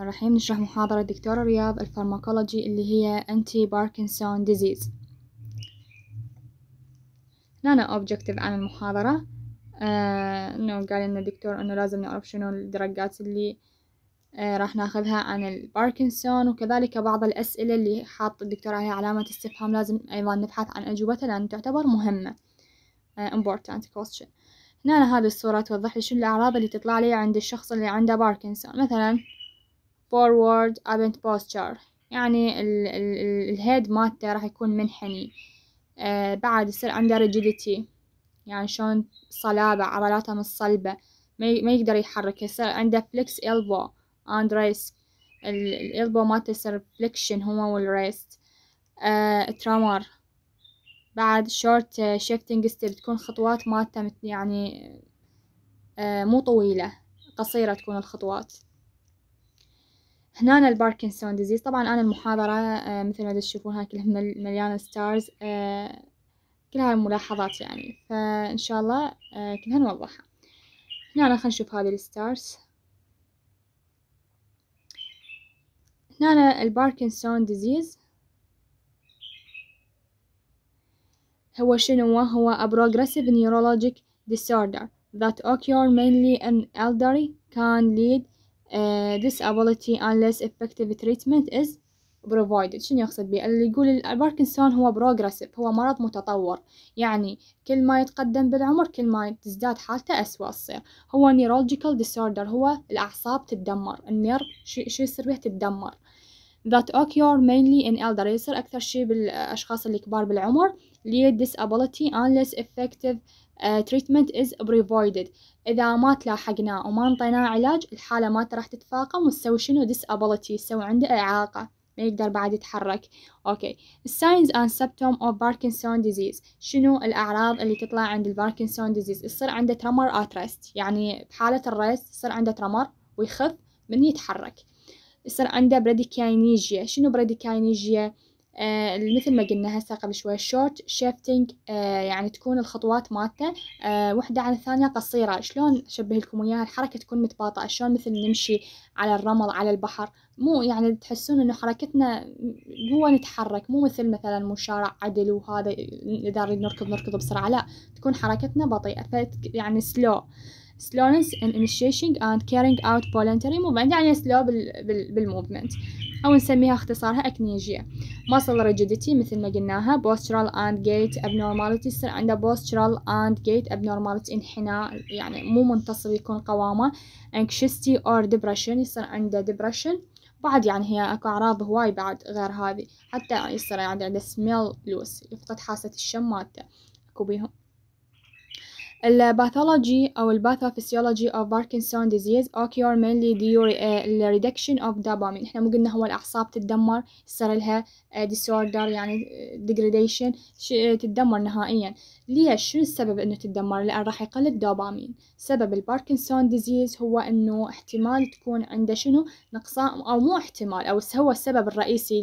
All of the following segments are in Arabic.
الرحيم نشرح محاضرة دكتورة رياض الفارماكولوجي اللي هي أنتي باركنسون ديزيز هنا أوبجكتيف عن المحاضرة آه إنه قال لنا الدكتور إنه لازم نعرف شنو الدرجات اللي آه راح ناخذها عن الباركنسون وكذلك بعض الأسئلة اللي حاط الدكتور عليها علامة استفهام لازم أيضا نبحث عن أجوبتها لأن تعتبر مهمة آه important question هنا هذه الصورة توضح لي شنو الأعراض اللي تطلع لي عند الشخص اللي عنده باركنسون مثلا forward ابنت posture يعني الهيد مالته راح يكون منحني آه بعد يصير عنده rigidity يعني شلون صلابة عضلاته صلبة ما يقدر يحرك يصير عنده flex elbow and wrist الالبو مالته يصير فليكشن هو والريست آه ترامر بعد شورت شيفتنج ستيب تكون خطوات مالته يعني آه مو طويلة قصيرة تكون الخطوات هنا الباركنسون ديزيز طبعا أنا المحاضرة آه، مثل ما تشوفونها كلها مليانة ستارز آه، كل هاي يعني فإن شاء الله آه، كلها نوضحها هنا خلينا نشوف هذه الستارز هنا الباركنسون ديزيز هو شنو هو a progressive neurologic disorder that occur mainly in elderly can lead disability uh, unless effective treatment is provided شنو يقصد بيه اللي يقول الباركنسون هو بروجريسيف هو مرض متطور يعني كل ما يتقدم بالعمر كل ما تزداد حالته أسوأ تصير هو neurological disorder هو الأعصاب تتدمر النير شو يصير بيها تتدمر that occur mainly in elderly يصير أكثر شيء بالأشخاص اللي كبار بالعمر ليه disability unless effective uh, treatment is provided إذا ما تلاحقناه وما انطيناه علاج الحالة ما راح تتفاقم وتسوي شنو disability يسوي عنده إعاقة ما يقدر بعد يتحرك اوكي signs and symptom of Parkinson disease شنو الاعراض اللي تطلع عند الباركنسون ديزيز يصير عنده ترمر ريست يعني بحالة الريست يصير عنده ترمر ويخف من يتحرك يصير عنده بريديكاينيجيا شنو بريديكاينيجيا آه مثل ما قلنا هسه قبل شوي شورت شيفتنج آه يعني تكون الخطوات مالته آه وحدة عن الثانية قصيرة شلون شبه لكم إياها الحركة تكون متباطئة شلون مثل نمشي على الرمل على البحر مو يعني تحسون إنه حركتنا هو نتحرك مو مثل مثلا مشارع عدل وهذا إذا نركض نركض بسرعة لا تكون حركتنا بطيئة يعني سلو slowness in initiating and carrying out voluntary movement يعني slow بال بال بالmovement أو نسميها اختصارها أكنيجية muscle rigidity مثل ما قلناها postural and gait abnormality يصير عنده postural and gait abnormality انحناء يعني مو منتصب يكون قوامه anxiety or depression يصير عنده depression بعد يعني هي اكو اعراض هواي بعد غير هذه حتى يصير يعني عنده سميل لوس يفقد حاسة الشم مالته اكو بيهم الباثولوجي أو الباثوفيسيولوجي of باركنسون disease occur mainly due الريدكشن reduction of dopamine احنا مو قلنا هو الأعصاب تتدمر صار لها آه, disorder يعني آه, degradation آه, تتدمر نهائيا ليش شنو السبب انه تتدمر لأن راح يقل الدوبامين سبب الباركنسون ديزيز هو انه احتمال تكون عنده شنو نقصان او مو احتمال او هو السبب الرئيسي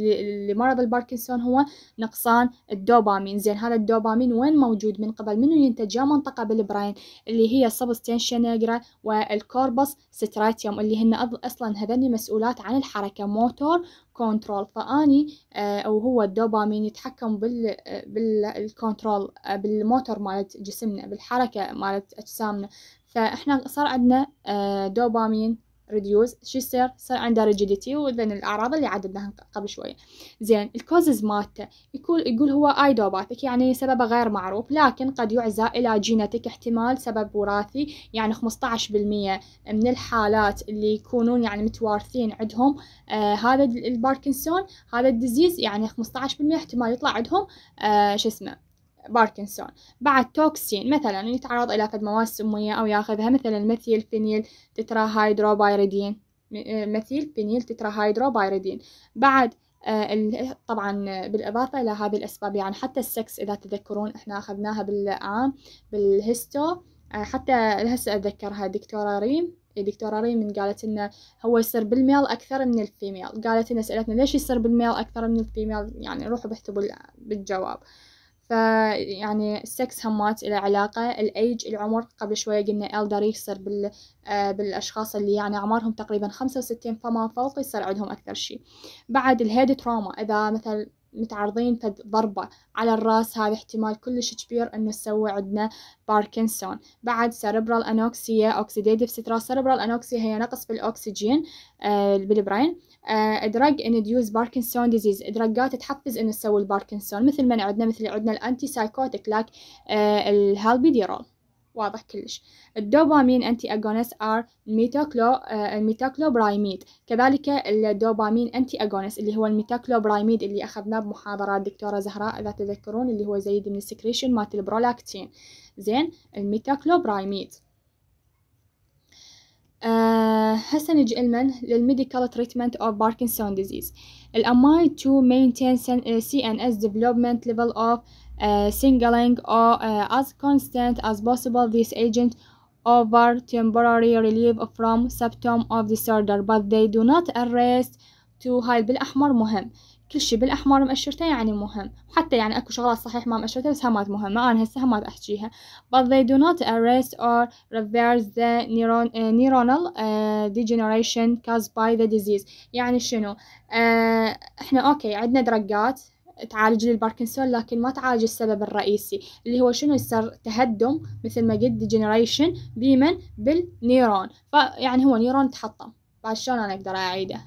لمرض الباركنسون هو نقصان الدوبامين زين هذا الدوبامين وين موجود من قبل منو ينتج يا منطقة بالبراء فبراين اللي هي السبستانشيا نيجرا والكوربس ستراتيوم اللي هن أصلا هذني مسؤولات عن الحركة موتور كنترول فأني آه، أو هو الدوبامين يتحكم بال بالكنترول بالموتور آه، مالت جسمنا بالحركة مالت أجسامنا فإحنا صار عندنا آه، دوبامين ريديوز شو يصير؟ يصير عنده ريجيديتي وذن الاعراض اللي عددناها قبل شويه. زين الكوزز مالته يقول يقول هو ايدوباثيك يعني سببه غير معروف لكن قد يعزى الى جينيتيك احتمال سبب وراثي يعني بالمية من الحالات اللي يكونون يعني متوارثين عندهم آه هذا الباركنسون هذا الديزيز يعني بالمية احتمال يطلع عندهم آه شو اسمه باركنسون بعد توكسين مثلا يتعرض إلى فد مواد سمية أو ياخذها مثلا مثيل فينيل تتراهيدروبايريدين مثيل آه، فينيل تتراهيدروبايريدين بعد آه، طبعا بالإضافة إلى هذه الأسباب يعني حتى السكس إذا تذكرون إحنا أخذناها بالعام بالهستو آه، حتى هسه أتذكرها دكتورة ريم الدكتورة إيه، ريم من قالت إنه هو يصير بالميل أكثر من الفيميل قالت انه سألتنا ليش يصير بالميل أكثر من الفيميل يعني روحوا بحثوا بالجواب فيعني السكس همات إلى علاقة الأيج العمر قبل شوية قلنا إلدر يصير بال آه، بالأشخاص اللي يعني أعمارهم تقريبا خمسة وستين فما فوق يصير عندهم أكثر شيء بعد الهيد تروما إذا مثل متعرضين فد ضربة على الراس هذا احتمال كلش كبير انه تسوي عندنا باركنسون بعد سيربرال انوكسيا اوكسيديتيف ستريس سيربرال انوكسيا هي نقص بالاكسجين آه آه آه، دراج انديوز باركنسون ديزيز دراجات تحفز انه تسوي الباركنسون مثل ما عندنا مثل عندنا الانتي سايكوتيك لاك آه، الهالبيديرول واضح كلش الدوبامين انتي اغونس ار ميتاكلو آه، الميتاكلو برايميد كذلك الدوبامين انتي اغونس اللي هو الميتاكلو برايميد اللي اخذناه بمحاضره الدكتوره زهراء اذا تذكرون اللي هو زايد من السكريشن مالت البرولاكتين زين الميتاكلو برايميد هسه نجي the للميديكال تريتمنت اوف باركنسون ديزيز الاماي تو مينتين سي ان اس ديفلوبمنت ليفل اوف singling or as constant as possible this agent offer temporary relief from symptom of disorder but they do not arrest to هاي بالاحمر مهم كل شي بالأحمر مؤشرته يعني مهم حتى يعني أكو شغلات صحيح ما مؤشرته بس همات مهمة أنا هسه همات أحجيها but they do not arrest or reverse the neuron, uh, neuronal uh, degeneration caused by the disease يعني شنو uh, إحنا أوكي عندنا درجات تعالج للباركنسون لكن ما تعالج السبب الرئيسي اللي هو شنو يصير تهدم مثل ما قلت ديجنريشن بمن بالنيرون فيعني هو نيرون تحطم بعد شلون انا اقدر اعيده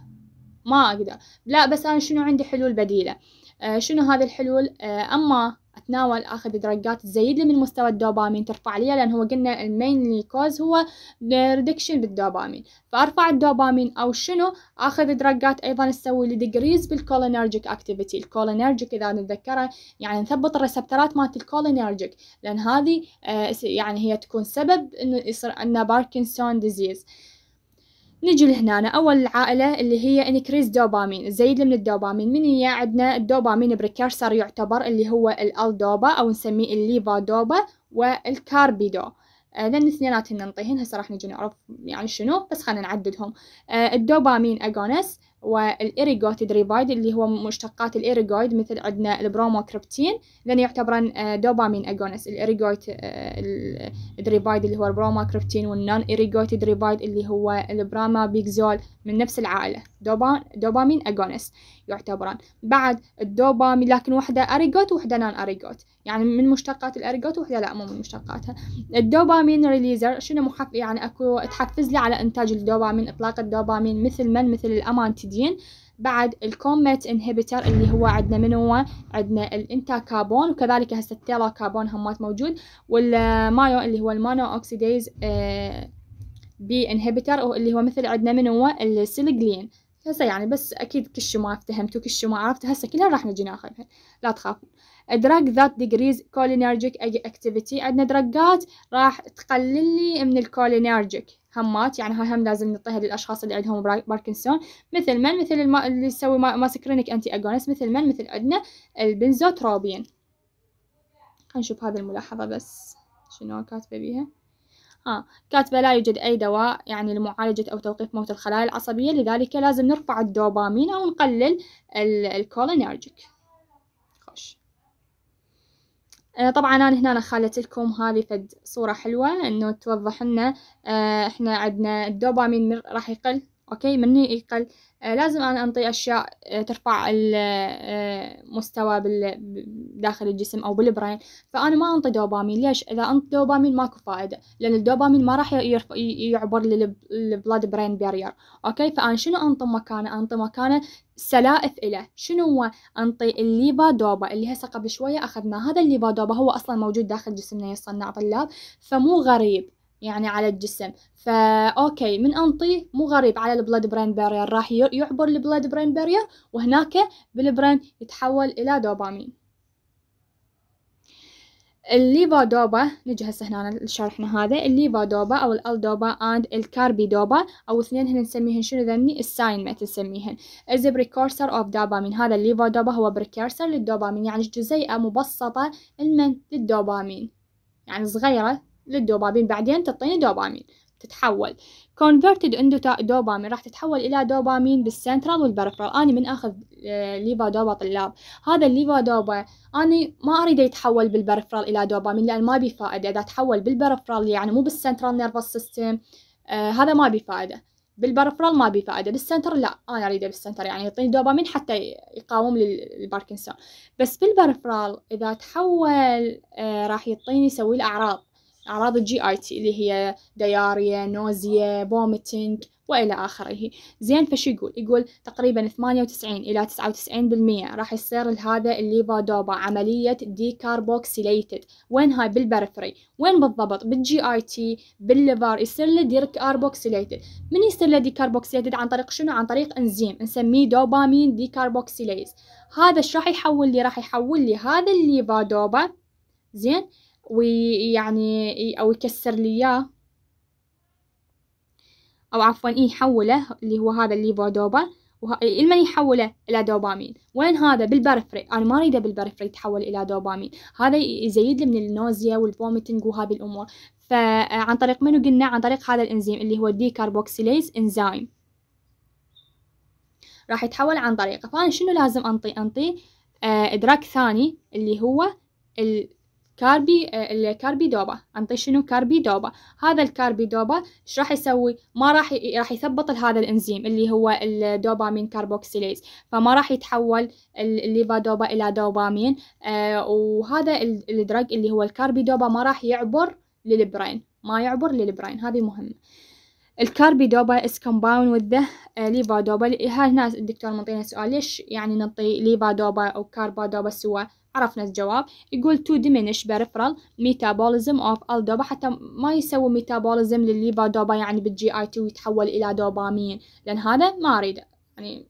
ما أقدر لا بس أنا شنو عندي حلول بديلة آه شنو هذه الحلول آه أما اتناول اخذ درجات تزيد لي من مستوى الدوبامين ترفع لي لان هو قلنا المين كوز هو ريدكشن بالدوبامين فارفع الدوبامين او شنو اخذ درجات ايضا تسوي لي ديجريز بالكولينرجيك اكتيفيتي الكولينرجيك اذا نتذكره يعني نثبط الريسبترات مالت الكولينرجيك لان هذه آه، يعني هي تكون سبب انه يصير عندنا باركنسون ديزيز نجي لهنا أول العائلة اللي هي انكريز دوبامين الزايد من الدوبامين من هي عندنا الدوبامين بريكارسر يعتبر اللي هو الألدوبا أو نسميه الليفا دوبا والكاربيدو لان آه، اثنيناتهن ننطيهن هسه راح نجي نعرف يعني شنو بس خلينا نعددهم آه، الدوبامين اغونس والإيريغوتيد ريبايد اللي هو مشتقات الإيريغويد مثل عندنا البروموكريبتين لأن يعتبران آه، دوبامين أجونس الإيريجويد آه، الريبايد اللي هو البروموكريبتين والنون إيريجوتد ريبايد اللي هو البراما بيكزول من نفس العائلة دوبامين أجونس يعتبران بعد الدوبامين لكن وحده أريجوت وحده نان أريجوت يعني من مشتقات الأريجوت وحده لا مو من مشتقاتها الدوبامين ريليزر شنو محف يعني أكو تحفز لي على إنتاج الدوبامين إطلاق الدوبامين مثل من مثل الأمانتيدين بعد الكوميت انهبيتر اللي هو عندنا من هو عندنا الانتا كربون وكذلك هسه التيرا كربون همات موجود والمايو اللي هو المانو اوكسيديز آه، بي انهبيتر اللي هو مثل عندنا من هو السيلجلين هسه يعني بس أكيد كل شيء ما افتهمت وكل شيء ما عرفت هسه كلها راح نجي ناخذها لا تخافون دراج ذات ديجريز كولينرجيك اكتيفيتي عندنا دراجات راح تقلل لي من الكولينرجيك همات يعني هاي هم لازم نعطيها للاشخاص اللي عندهم باركنسون مثل من مثل الما اللي يسوي ماسكرينيك انتي اجونس مثل من مثل عندنا البنزوتروبين خلينا نشوف هذه الملاحظه بس شنو كاتبه بيها آه كاتبة لا يوجد أي دواء يعني لمعالجة أو توقيف موت الخلايا العصبية لذلك لازم نرفع الدوبامين أو نقلل الكولينيرجيك خوش آه طبعا أنا هنا خالت لكم هذه فد صورة حلوة إنه توضح لنا آه إحنا عندنا الدوبامين راح يقل أوكي مني يقل آه، لازم أنا أنطي أشياء آه، ترفع المستوى آه، داخل الجسم أو بالبراين فأنا ما أنطي دوبامين ليش إذا أنطي دوبامين ماكو فائدة لأن الدوبامين ما راح يعبر للبلاد براين بارير أوكي فأنا شنو أنطي مكانه أنطي مكانه سلائف له شنو هو أنطي الليبا دوبا اللي هسه قبل شوية أخذناه هذا الليبا دوبا هو أصلا موجود داخل جسمنا يصنع طلاب فمو غريب يعني على الجسم فا اوكي من انطي مو غريب على البلاد برين بارير راح يعبر البلاد برين بارير وهناك بالبرين يتحول الى دوبامين الليفادوبا نجي هسه هنا شرحنا هذا الليفادوبا او الالدوبا اند الكاربيدوبا او اثنين هن نسميهن شنو ذني الساينمنت نسميهن از بريكورسر اوف دوبامين هذا الليفادوبا هو بريكورسر للدوبامين يعني جزيئه مبسطه المن للدوبامين يعني صغيره للدوبامين بعدين تعطيني دوبامين تتحول converted into دوبامين راح تتحول إلى دوبامين بالسنترال والبرفرال اني من أخذ ليفا آه، دوبا طلاب هذا الليفا دوبا اني ما اريده يتحول بالبرفرال إلى دوبامين لأن ما بي فائدة إذا تحول بالبرفرال يعني مو بالسنترال نيرفس سيستم هذا ما بي فائدة بالبرفرال ما بي فائدة بالسنتر لا أنا أريده بالسنتر يعني يعطيني دوبامين حتى يقاوم لي الباركنسون بس بالبرفرال إذا تحول آه، راح يعطيني يسوي الأعراض أعراض الجي آي تي اللي هي دياريا نوزيا بومتينج وإلى آخره زين فشو يقول يقول تقريبا 98 إلى 99% راح يصير لهذا الليفادوبا عملية ديكاربوكسيليتد وين هاي بالبرفري وين بالضبط بالجي آي تي بالليفر يصير له ديكاربوكسيليتد من يصير له ديكاربوكسيليتد عن طريق شنو عن طريق انزيم نسميه دوبامين ديكاربوكسيليز هذا ايش راح يحول لي راح يحول لي هذا الليفادوبا زين ويعني أو يكسر لي إياه أو عفوا اي يحوله اللي هو هذا الليفو دوبر المن يحوله إلى دوبامين وين هذا بالبرفري أنا ما أريده بالبرفري يتحول إلى دوبامين هذا يزيد لي من النوزيا والفوميتنج وهذه الأمور فعن طريق منو قلنا عن طريق هذا الإنزيم اللي هو الديكاربوكسيليز إنزيم راح يتحول عن طريقه فأنا شنو لازم أنطي أنطي آه إدراك ثاني اللي هو ال كاربي آه، الكاربي دوبا انطي شنو كاربي دوبا هذا الكاربي دوبا ايش راح يسوي ما راح راح يثبط هذا الانزيم اللي هو الدوبامين كاربوكسيليز فما راح يتحول الليفادوبا الى دوبامين آه وهذا الدرج اللي هو الكاربي دوبا ما راح يعبر للبرين ما يعبر للبرين هذه مهمه الكاربيدوبا اس كومباوند وذ ليفادوبا هنا الدكتور منطينا سؤال ليش يعني نعطي ليفادوبا او كاربادوبا سوا عرفنا الجواب يقول to diminish peripheral metabolism of الدوبا حتى ما يسوي ميتابوليزم للليفا دوبا يعني بالجي اي تي ويتحول الى دوبامين لان هذا ما اريده يعني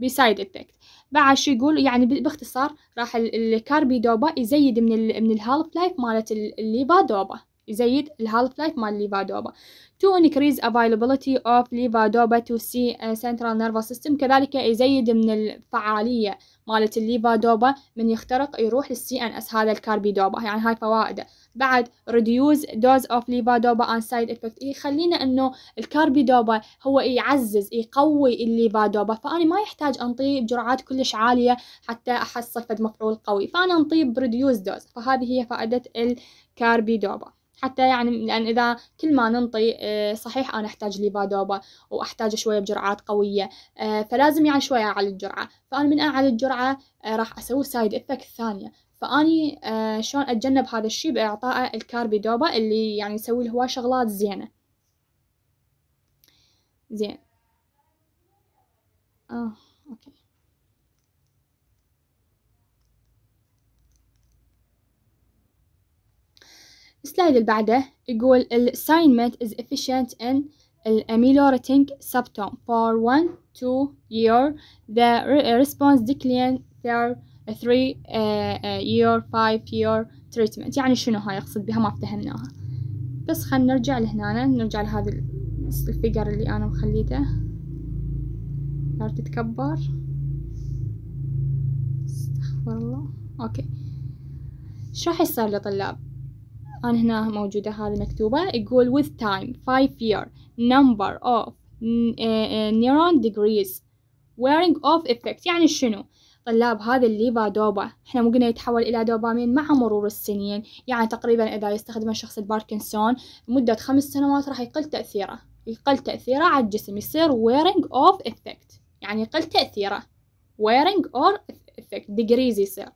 بسايد افكت بعد شو يقول يعني باختصار راح الكاربي دوبا يزيد من الـ من الهالف لايف مالت الليفا دوبا يزيد الهالف لايف مال ليفادوبا تو increase availability of ليفادوبا to سي central nervous system كذلك يزيد من الفعالية مالت الليفادوبا من يخترق يروح للسي ان اس هذا الكاربيدوبا يعني هاي فوائده بعد reduce dose of ليفادوبا and side effect يخلينا إيه، انه الكاربيدوبا هو يعزز يقوي الليفادوبا فانا ما يحتاج انطيه بجرعات كلش عاليه حتى احصل فد مفعول قوي فانا انطيه بريديوز دوز فهذه هي فائده الكاربيدوبا حتى يعني لأن إذا كل ما ننطي آه، صحيح أنا أحتاج ليفادوبا وأحتاج شوية بجرعات قوية آه، فلازم يعني شوية أعلي الجرعة فأنا من أعلي الجرعة آه، راح أسوي سايد إفكت ثانية فأني شلون أتجنب هذا الشي بإعطائه الكاربيدوبا اللي يعني يسوي له شغلات زينة زين آه. السلايد اللي بعده يقول ال assignment is efficient in ameliorating symptom for one two year the uh, response decline their three uh, uh, year five year treatment يعني شنو هاي يقصد بها ما فهمناها بس خلينا نرجع لهنا نرجع لهذا الفيجر اللي انا مخليته صار تتكبر استغفر الله اوكي ايش راح يصير للطلاب أنا هنا موجودة هذه مكتوبة يقول with time five year number of آه، آه، neuron degrees wearing off effect يعني شنو طلاب هذا الليفا دوبا احنا مو قلنا يتحول الى دوبامين مع مرور السنين يعني تقريبا اذا يستخدمه شخص الباركنسون لمدة خمس سنوات راح يقل تأثيره يقل تأثيره على الجسم يصير wearing off effect يعني يقل تأثيره wearing off effect degrees يصير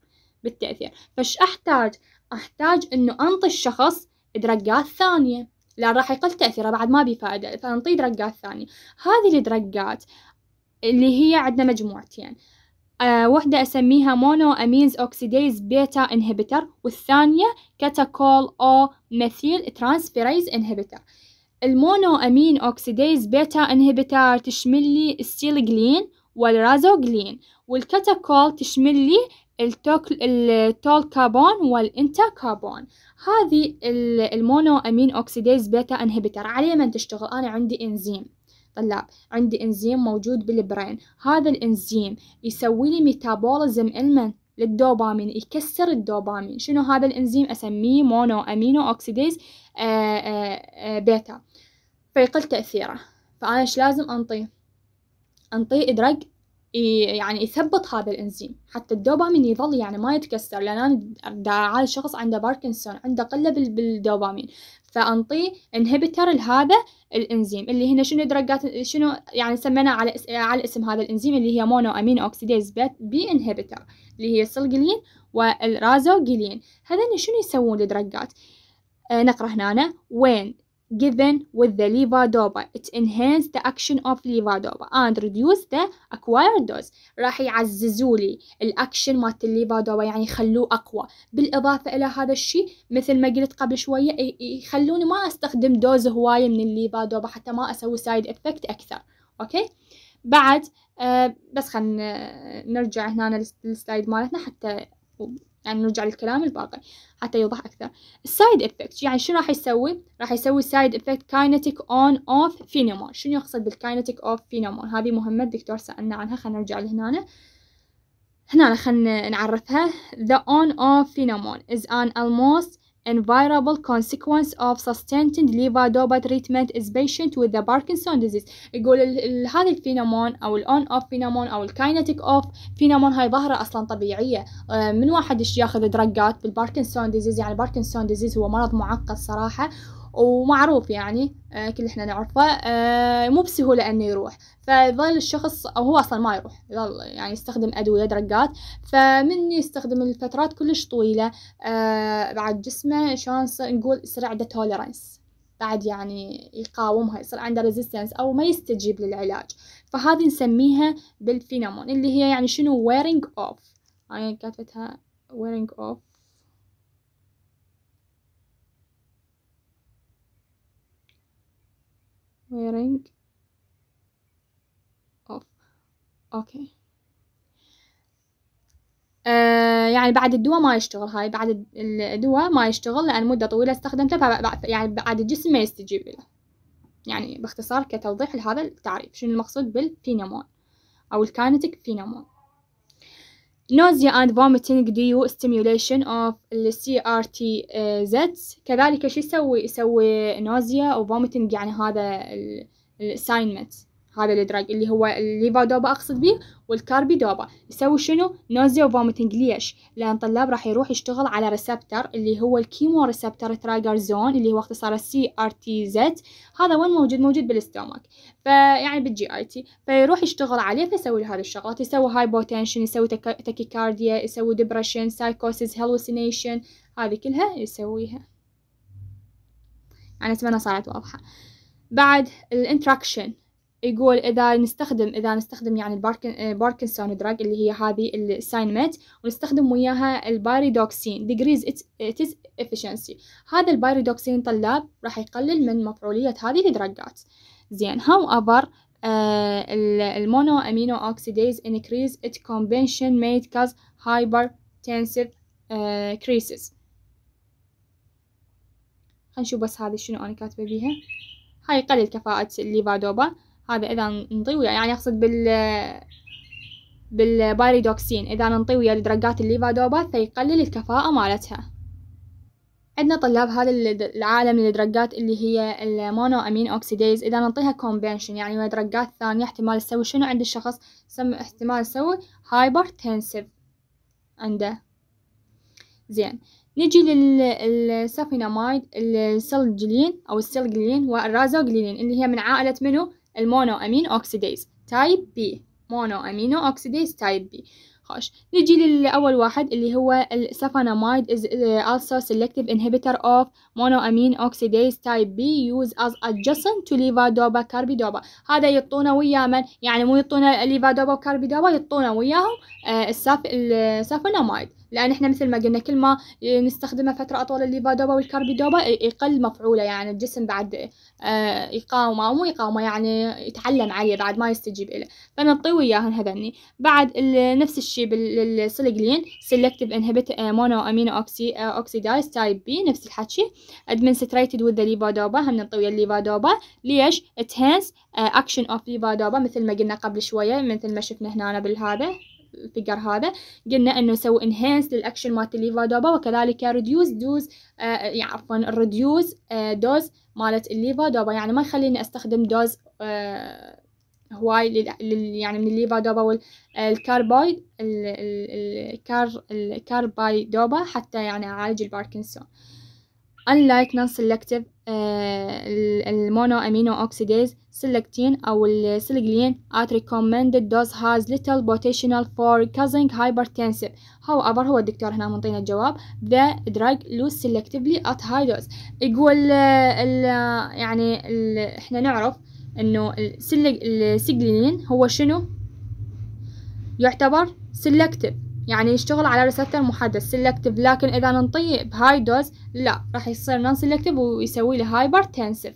بالتأثير فش أحتاج أحتاج إنه أنطي الشخص درجات ثانية لأن راح يقل تأثيره بعد ما فائدة فانطيه درجات ثانية هذه الدرجات اللي هي عندنا مجموعتين آه وحدة أسميها مونو أمينز أوكسيديز بيتا إنهبيتر والثانية كاتاكول أو ميثيل ترانسفيريز إنهبيتر المونو أمين أوكسيديز بيتا إنهبيتر تشمل لي ستيل جلين والرازوجلين والكاتاكول تشمل لي التوكل التول كابون والانتا كابون هذه المونو امين اوكسيديز بيتا انهبيتر عليه من تشتغل انا عندي انزيم طلاب عندي انزيم موجود بالبرين هذا الانزيم يسوي لي ميتابوليزم المن للدوبامين يكسر الدوبامين شنو هذا الانزيم اسميه مونو امينو اوكسيديز آه، آه، آه، بيتا فيقل تاثيره فانا ايش لازم انطيه انطيه ادرج يعني يثبط هذا الانزيم حتى الدوبامين يظل يعني ما يتكسر لان انا دا عال شخص عنده باركنسون عنده قله بالدوبامين فانطيه انهبيتر لهذا الانزيم اللي هنا شنو درجات شنو يعني سميناه على على اسم هذا الانزيم اللي هي مونو امين اوكسيديز بيت بي انهبيتر اللي هي السلجلين والرازوجلين هذين شنو يسوون الدرجات آه، نقرا هنا وين given with the levodopa it enhances the action of levodopa and reduces the acquired dose راح يعززوا لي الاكشن مالت الليفادوبا يعني يخلوه اقوى بالاضافه الى هذا الشيء مثل ما قلت قبل شويه يخلوني ما استخدم دوز هوايه من الليفادوبا حتى ما اسوي سايد افكت اكثر اوكي بعد آه بس خلينا نرجع هنا للسلايد مالتنا حتى يعني نرجع للكلام الباقي حتى يوضح أكثر السايد إفكت يعني شنو راح يسوي؟ راح يسوي سايد إفكت كاينتيك أون أوف فينومون شنو يقصد بالكاينتيك أوف فينومون هذه مهمة الدكتور سألنا عنها خلينا نرجع لهنا هنا خلينا نعرفها the on off phenomenon is an almost Environmental consequence of sustained levodopa treatment is patient with the Parkinson disease يقول هذا الفينامون أو الأون أوف فينامون أو الكاينتيك أوف فينامون هاي ظاهرة أصلا طبيعية آه، من واحد يش ياخذ درجات بالباركنسون ديزيز يعني باركنسون ديزيز هو مرض معقد صراحة ومعروف يعني آه، كل احنا نعرفه آه، مو بسهولة انه يروح فيظل الشخص او هو اصلا ما يروح يظل يعني يستخدم ادوية درقات فمن يستخدم الفترات كلش طويلة آه، بعد جسمه شلون نقول يصير عنده توليرانس بعد يعني يقاومها يصير عنده ريزيستنس او ما يستجيب للعلاج فهذه نسميها بالفينامون اللي هي يعني شنو ويرنج اوف انا كاتبتها ويرنج اوف wearing off اوكي آه يعني بعد الدواء ما يشتغل هاي بعد الدواء ما يشتغل لأن مدة طويلة استخدمته يعني بعد الجسم ما يستجيب له يعني باختصار كتوضيح لهذا التعريف شنو المقصود بالبينامون أو الكاينتيك بينامون nausea and vomiting due stimulation of CRTZ كذلك شو يسوي يسوي nausea و vomiting يعني هذا ال assignment هذا الادراج اللي هو الليفا دوبا اقصد بيه والكاربي دوبا يسوي شنو نوزيا وفوميتنج ليش لان طلاب راح يروح يشتغل على ريسبتر اللي هو الكيمو ريسبتر زون اللي هو اختصار السي ار تي زد هذا وين موجود موجود بالاستومك فيعني بالجي اي تي فيروح يشتغل عليه فيسوي له هذه الشغلات يسوي هايبوتنشن يسوي تاكيكارديا يسوي ديبرشن سايكوسيس هلوسينيشن هذه كلها يسويها يعني اتمنى صارت واضحه بعد الانتراكشن يقول اذا نستخدم اذا نستخدم يعني الباركن آه، باركنسون دراج اللي هي هذه الساينمت ونستخدم وياها الباريدوكسين ديجريز اتس افشنسي هذا الباريدوكسين طلاب راح يقلل من مفعولية هذه الدراجات زين هاو ايفر آه، المونو امينو اوكسيديز انكريز ات كومبنشن ميد كاز هايبر تنسيف كريسز خلينا نشوف بس هذه شنو انا كاتبه بيها هاي قلل كفاءة الليفادوبا هذا إذا نطي يعني أقصد بال بالبايريدوكسين إذا ننطي ويا الدرجات الليفادوبات فيقلل الكفاءة مالتها عندنا طلاب هذا العالم للدرجات اللي هي المونو امين اوكسيديز اذا نعطيها كومبينشن يعني ويا درجات ثانيه احتمال تسوي شنو عند الشخص سم احتمال هايبر تنسيف عنده زين نجي للسافينامايد السلجلين او السلجلين والرازوجلين اللي هي من عائله منو المونو أمين أوكسيديز تايب بي مونو أمينو أوكسيديز تايب بي خوش نجي للاول واحد اللي هو السفاناميد از also سيلكتيف selective اوف مونو امين اوكسيديز تايب بي يوز از adjacent تو ليفادوبا كاربيدوبا هذا يعطونا وياه من يعني مو يعطونا ليفادوبا وكاربيدوبا يعطونا وياهم آه، السف السفاناميد لان احنا مثل ما قلنا كل ما نستخدمه فتره اطول الليفادوبا والكاربيدوبا يقل مفعوله يعني الجسم بعد يقاومه آه، او مو يقاومه يعني يتعلم عليه بعد ما يستجيب له فنعطيه وياهن هذني بعد نفس الشيء بالسيليجلين سيلكتيف انهبيت مونو امينو اوكسي اوكسيدايز تايب بي نفس الحكي ادمنستريتد وذ ليفادوبا هم نعطيه ويا الليفادوبا ليش؟ اتهانس اكشن اوف ليفادوبا مثل ما قلنا قبل شويه مثل ما شفنا هنا بالهذا الفيجر هذا قلنا انه نسوي انهانس للاكشن مالت الليفادوبا وكذلك ريديوز دوز آه يعني عفوا ريديوز آه دوز مالت الليفادوبا يعني ما يخليني استخدم دوز آه هواي لل يعني من الليفادوبا والكاربايد آه، الكار الكاربايدوبا حتى يعني اعالج الباركنسون unlike non-selective المونو امينو اوكسيديز selectin او السلجلين at recommended dose has little potential for causing hypertensive however هو الدكتور هنا منطينا الجواب the drug lose selectively at high dose يقول الـ يعني الـ احنا نعرف انه السلجلين هو شنو يعتبر selective يعني يشتغل على ريسبتر محدد سيلكتيف لكن إذا ننطيه بهاي دوز لا راح يصير نون سيلكتيف ويسوي له تنسيف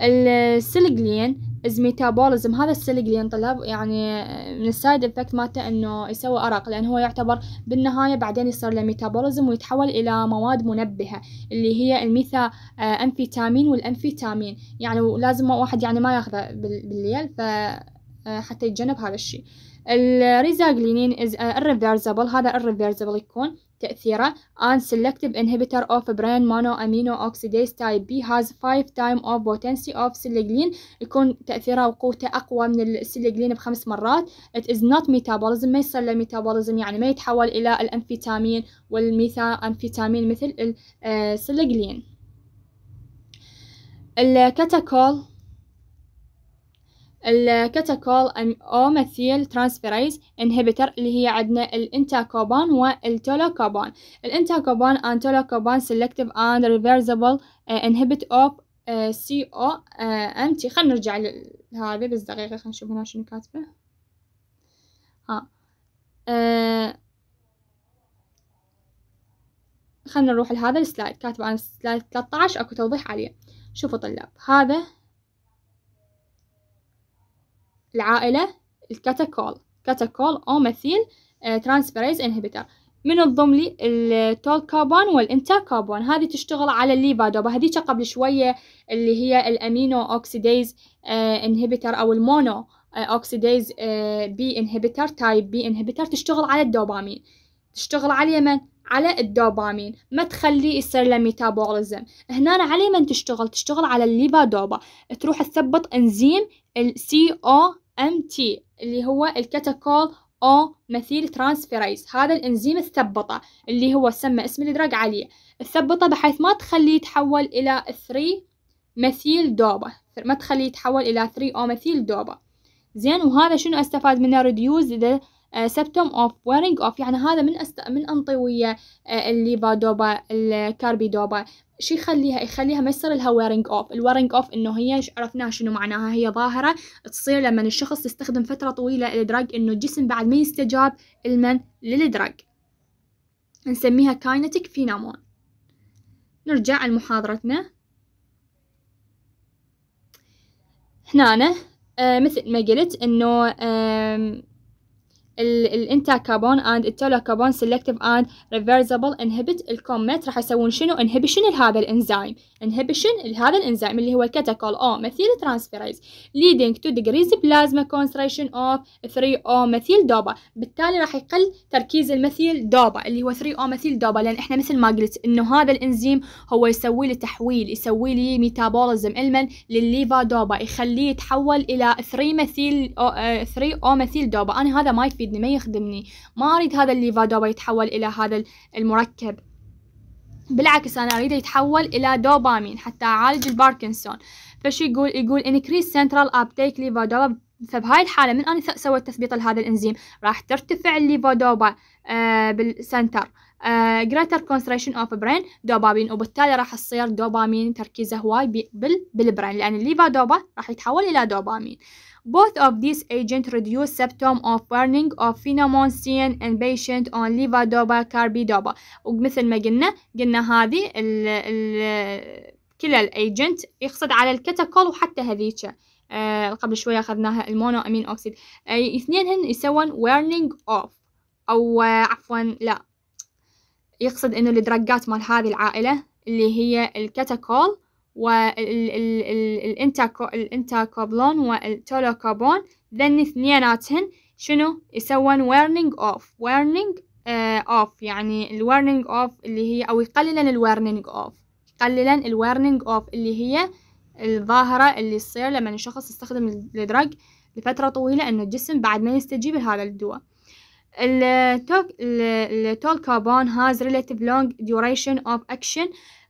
السيلجلين از ميتابوليزم هذا السيلجلين طلب يعني من السايد افكت مالته انه يسوي ارق لان هو يعتبر بالنهايه بعدين يصير له ميتابوليزم ويتحول الى مواد منبهه اللي هي الميثا انفيتامين آه، والانفيتامين يعني لازم واحد يعني ما ياخذه بالليل ف آه، حتى يتجنب هذا الشيء الريزاجلينين از irreversible آه، هذا irreversible يكون تأثيره ان and selective اوف برين مونو امينو اوكسيديز تايب بي هاز 5 تايم اوف بوتنسي اوف سيلجلين يكون تأثيره وقوته أقوى من السيلجلين بخمس مرات ات از نوت ميتابوليزم ما يصير له ميتابوليزم يعني ما يتحول إلى الأنفيتامين والميثا أنفيتامين مثل السيلجلين آه، الكاتاكول الكاتاكول أو مثيل ترانسفيريز انهبيتر اللي هي عندنا الانتاكوبان والتولوكوبان الانتاكوبان ان تولوكوبان سيلكتيف اند reversible انهبيت of سي آه، او آه، ام تي خلينا نرجع لهذه بس دقيقة خلينا نشوف هنا شنو كاتبه ها آه، خلينا نروح لهذا السلايد كاتبه انا سلايد 13 اكو توضيح عليه شوفوا طلاب هذا العائلة الكاتاكول كاتاكول أو مثيل آه، ترانسفيريز انهبيتر من الضم لي التولكابون والانتاكابون هذه تشتغل على الليبادوبا هذيك قبل شوية اللي هي الامينو اوكسيديز آه، انهبيتر او المونو آه، اوكسيديز بي انهبيتر تايب بي انهبيتر تشتغل على الدوبامين تشتغل على من؟ على الدوبامين ما تخليه يصير له ميتابوليزم هنا على من تشتغل تشتغل على الليبادوبا تروح تثبط انزيم السي او ام تي اللي هو الكاتاكول او مثيل ترانسفيريز هذا الانزيم تثبطه اللي هو سمى اسم الدراج عليه تثبطه بحيث ما تخليه يتحول الى 3 مثيل دوبا ما تخليه يتحول الى 3 او مثيل دوبا زين وهذا شنو استفاد منه ريديوز ذا آه، سبتوم اوف ويرينج اوف يعني هذا من أست... من انطويه آه، الليبادوبا الكاربيدوبا شو يخليها يخليها ما يصير لها ويرينج اوف الويرينج اوف انه هي عرفناها شنو معناها هي ظاهره تصير لما الشخص يستخدم فتره طويله الدرج انه الجسم بعد ما يستجاب المن للدرج نسميها كاينتيك فينامون نرجع لمحاضرتنا هنا أنا آه مثل ما قلت انه آه الانتا كابون اند كابون سيلكتيف اند ريفرسبل انهبت الكومت راح يسوون شنو انهبيشن لهذا الانزيم انهبيشن لهذا الانزيم اللي هو الكاتاكول او مثيل ترانسفيريز ليدنج تو ديجريز بلازما كونسنتريشن اوف 3 او مثيل دوبا بالتالي راح يقل تركيز المثيل دوبا اللي هو 3 او مثيل دوبا لان احنا مثل ما قلت انه هذا الانزيم هو يسوي لي تحويل يسوي لي ميتابوليزم المن للليفا دوبا يخليه يتحول الى 3 مثيل 3 او مثيل دوبا انا هذا ما يفيد يفيدني ما يخدمني ما أريد هذا الليفادوبا يتحول إلى هذا المركب بالعكس أنا أريده يتحول إلى دوبامين حتى أعالج الباركنسون فشو يقول يقول increase central uptake ليفادوبا فبهاي الحالة من أنا سويت تثبيط لهذا الإنزيم راح ترتفع الليفادوبا آه بالسنتر آه greater concentration of brain دوبامين وبالتالي راح تصير دوبامين تركيزه هواي بالبرين لأن الليفادوبا راح يتحول إلى دوبامين Both of these agents reduce symptoms of burning of seen in patient on levodopa carbidopa ومثل ما قلنا قلنا هذه ال ال كلا الايجنت يقصد على الكتاكول وحتى هذيك آه، قبل شوية أخذناها المونو أمين أوكسيد آه، اثنين هن يسوون ويرنينج أوف أو آه، عفوا لا يقصد إنه الدراجات مال هذه العائلة اللي هي الكتاكول والانتاكوبلون والتولوكوبون ذن اثنيناتهن شنو يسوون ويرنينج اوف ويرنينج اوف يعني الورنينج اوف اللي هي او يقللن الورنينج اوف يقللن الورنينج اوف اللي هي الظاهرة اللي تصير لما الشخص يستخدم الدرج لفترة طويلة انه الجسم بعد ما يستجيب لهذا الدواء التولكابون هاز relative لونج ديوريشن اوف اكشن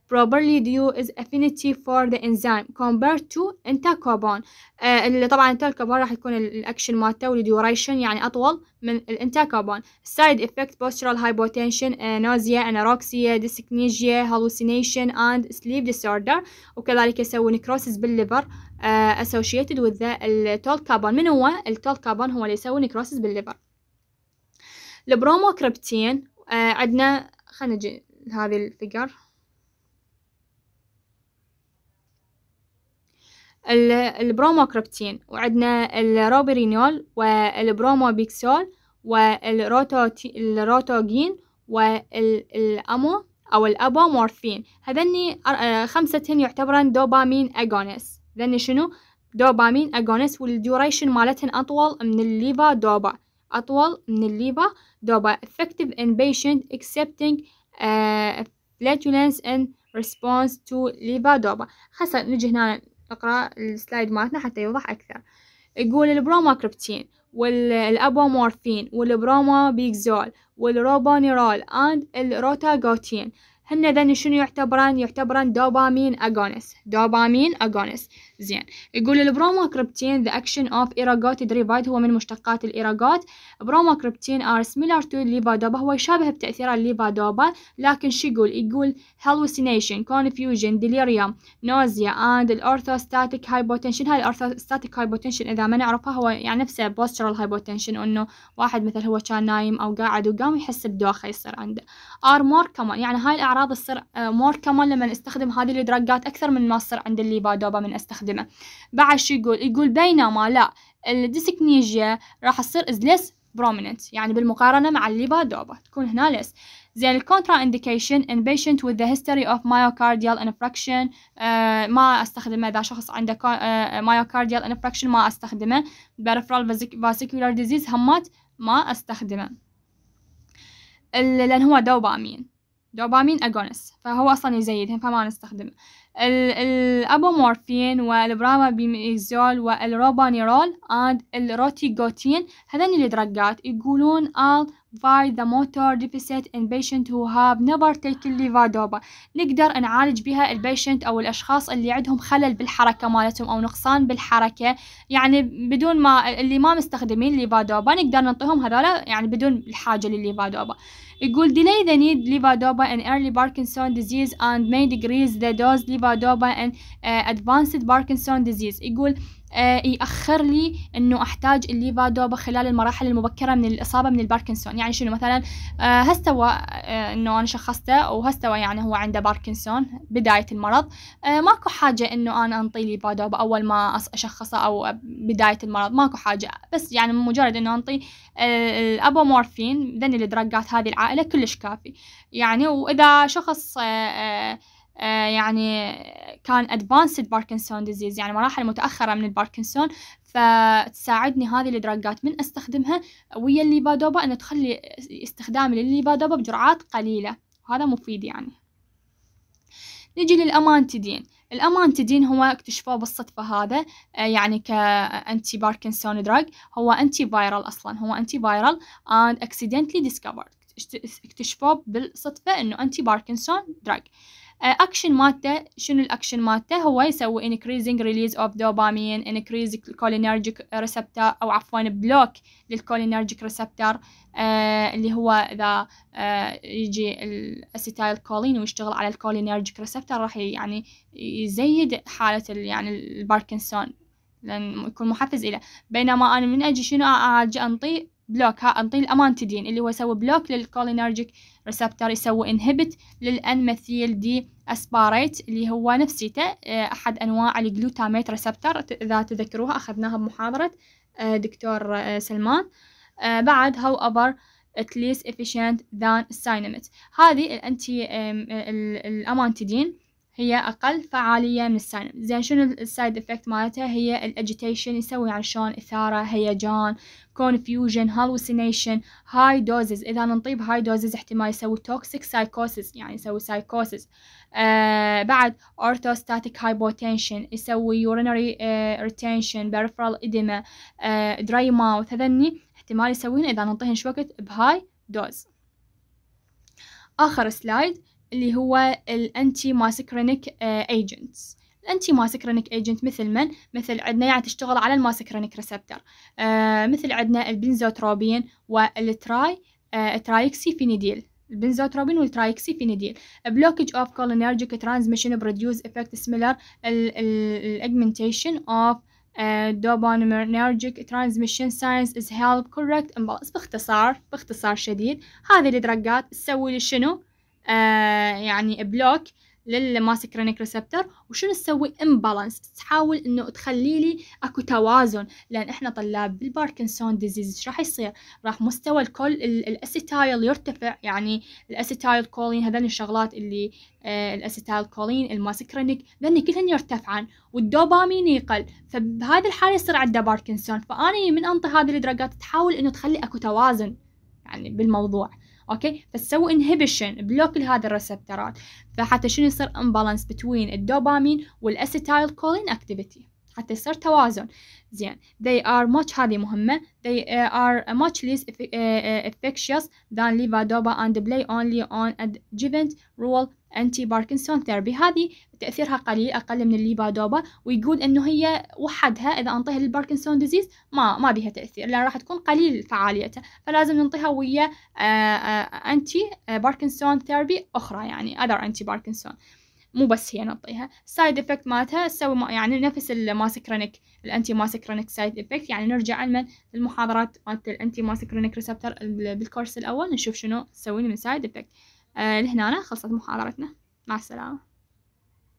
properly due is affinity for the enzyme compared to entacobon آه اللي طبعا entacobon راح يكون الاكشن مالته والديوريشن يعني اطول من الانتاكوبون side effect postural hypotension uh, nausea anorexia dyskinesia hallucination and sleep disorder وكذلك يسوي necrosis بالليفر uh, associated with the التولكابون من هو التولكابون هو اللي يسوي necrosis بالليفر البروموكريبتين uh, عندنا خلينا نجي لهذه الفيجر البرومو وعندنا الروبرينول والبروموبيكسول والروتوجين الروتوجين والامو او الابومورفين هذني آه، خمستهن يعتبرن دوبامين اغونس ذني شنو دوبامين اغونس والديوريشن مالتهن اطول من الليفا دوبا اطول من الليفا دوبا effective in patient accepting uh, flatulence in response to levodopa خاصة نجي هنا نقرأ السلايد مالتنا حتى يوضح أكثر يقول البروما كريبتين والابومورفين والبروما بيكزول والروبونيرول اند الروتاغوتين هن ذن شنو يعتبران يعتبران دوبامين اغونس دوبامين اغونس زين يقول البرومو كريبتين the action of irrigated ribite هو من مشتقات الإيراغات برومو كريبتين are similar to levodopa هو يشابه بتأثير الليفادوبا لكن شو يقول يقول hallucination confusion delirium nausea and orthostatic hypotension هاي orthostatic hypotension إذا ما نعرفها هو يعني نفسه postural hypotension إنه واحد مثل هو كان نايم أو قاعد وقام يحس بدوخة يصير عنده are more common يعني هاي الأعراض تصير آه، more common لما نستخدم هذه الدراجات أكثر من ما تصير عند الليفادوبا من استخدام المستخدمة بعد شو يقول يقول بينما لا الديسكنيجيا راح تصير از less prominent يعني بالمقارنة مع الليبادوبا تكون هنا less زين الكونترا انديكيشن ان بيشنت وذ ذا هيستوري اوف مايوكارديال انفراكشن ما استخدمه اذا شخص عنده مايوكارديال انفراكشن آه، آه، ما استخدمه بيرفرال فاسيكولار ديزيز همات ما استخدمه لان هو دوبامين دوبامين اجونس فهو اصلا يزيدهم فما نستخدمه الأبومورفين والبرامابيميزول والروبانيرول اند الروتيغوتين هذين الدرجات يقولون ال by the motor deficit in patient who have never taken levodopa نقدر نعالج بها البيشنت أو الأشخاص اللي عندهم خلل بالحركة مالتهم أو نقصان بالحركة يعني بدون ما اللي ما مستخدمين ليفادوبا نقدر نعطيهم هذول يعني بدون الحاجة لليفادوبا يقول delay the need levodopa in early Parkinson disease and may decrease the dose levodopa in uh, advanced Parkinson disease يقول آه، يأخر لي انه احتاج الليفادوبا خلال المراحل المبكره من الاصابه من الباركنسون يعني شنو مثلا آه، هستوى آه، انه انا شخصته وهستوى يعني هو عنده باركنسون بدايه المرض ماكو حاجه انه انا انطي ليفادوبا اول ما اشخصه او بدايه المرض ماكو حاجه بس يعني مجرد انه انطي الابومورفين ذني الدراجات هذه العائله كلش كافي يعني واذا شخص آه، يعني كان ادفانسد باركنسون ديزيز يعني مراحل متاخره من الباركنسون فتساعدني هذه الدراجات من استخدمها ويا الليبادوبا ان تخلي استخدامي للليبادوبا بجرعات قليله وهذا مفيد يعني نجي للامانتيدين الامانتيدين هو اكتشفوه بالصدفة هذا آه، يعني كأنتي باركنسون دراج هو أنتي فايرال أصلا هو أنتي فايرال and accidentally discovered اكتشفوه بالصدفة إنه أنتي باركنسون دراج اكشن آه، مالته شنو الاكشن مالته هو يسوي increasing release of dopamine increase cholinergic receptor او عفوا بلوك للكولينرجيك ريسبتر اللي هو اذا آه، يجي الاسيتايل كولين ويشتغل على الكولينرجيك ريسبتر راح يعني يزيد حالة يعني الباركنسون لان يكون محفز له بينما انا من اجي شنو اجي انطي بلوك ها انطي الامانتيدين اللي هو يسوي بلوك للكولينرجيك ريسبتر يسوي انهبت للانمثيل دي اسباريت اللي هو نفسيته آه، احد انواع الجلوتاميت ريسبتر اذا تذكروها اخذناها بمحاضرة آه، دكتور آه، سلمان بعد هاو ابر ات ليس افيشنت ذان cyanamide هذه الانتي الامانتيدين هي أقل فعالية من الساين زين شنو السايد افكت مالتها هي الاجيتيشن يسوي عشان إثارة هيجان كونفيوجن هالوسينيشن هاي دوزز إذا نطيب هاي دوزز احتمال يسوي توكسيك سايكوسيس يعني يسوي سايكوسيس آه بعد أورثوستاتيك hypotension يسوي يورينري آه، peripheral بيرفرال إدمة دراي ماوث هذني احتمال يسوين إذا شو شوكت بهاي دوز آخر سلايد اللي هو الانتي ماسكرينيك ايجنتس الانتي ماسكرينيك ايجنت مثل من مثل عندنا يعني تشتغل على الماسكرينيك ريسبتر آه مثل عندنا البنزوتروبين والتراي آه فينيديل البنزوتروبين فينيديل بلوكج اوف كولينرجيك ترانزميشن بروديوس افكت سيميلر الاجمنتيشن اوف dopaminergic ترانزميشن ساينس از هيلب كوركت imbalance باختصار باختصار شديد هذه الدرجات تسوي لي شنو آه، يعني بلوك للماسكرينيك ريسبتر وشنو تسوي امبالانس تحاول انه تخلي لي اكو توازن لان احنا طلاب بالباركنسون ديزيز ايش راح يصير راح مستوى الكل الاسيتايل يرتفع يعني الاسيتايل كولين هذول الشغلات اللي آه الاسيتايل كولين الماسكرينيك ذن كلهن يرتفعن والدوبامين يقل فبهذه الحاله يصير عندنا باركنسون فاني من انطي هذه الدرجات تحاول انه تخلي اكو توازن يعني بالموضوع اوكي فتسوي انهبيشن بلوك لهذا الريسبترات فحتى شنو يصير امبالانس بين الدوبامين والاسيتايل كولين اكتيفيتي حتى يصير توازن زين they are much هذه مهمة they are much less آه، آه، infectious than levodopa and play only on a given rule anti Parkinson therapy هذه تاثيرها قليل اقل من الليبادوبا ويقول انه هي وحدها اذا انطيها للباركنسون ديزيز ما ما بيها تاثير لان راح تكون قليل فعاليتها فلازم ننطيها ويا انتي باركنسون ثيرابي اخرى يعني اذر انتي باركنسون مو بس هي نعطيها السايد افكت مالتها تسوي يعني نفس الماسكرينك الانتي ماسكرينك سايد افكت يعني نرجع لمن المحاضرات مالت الانتي ماسكرينك ريسبتر بالكورس الاول نشوف شنو تسوي من سايد افكت آه لهنا خلصت محاضرتنا مع السلامه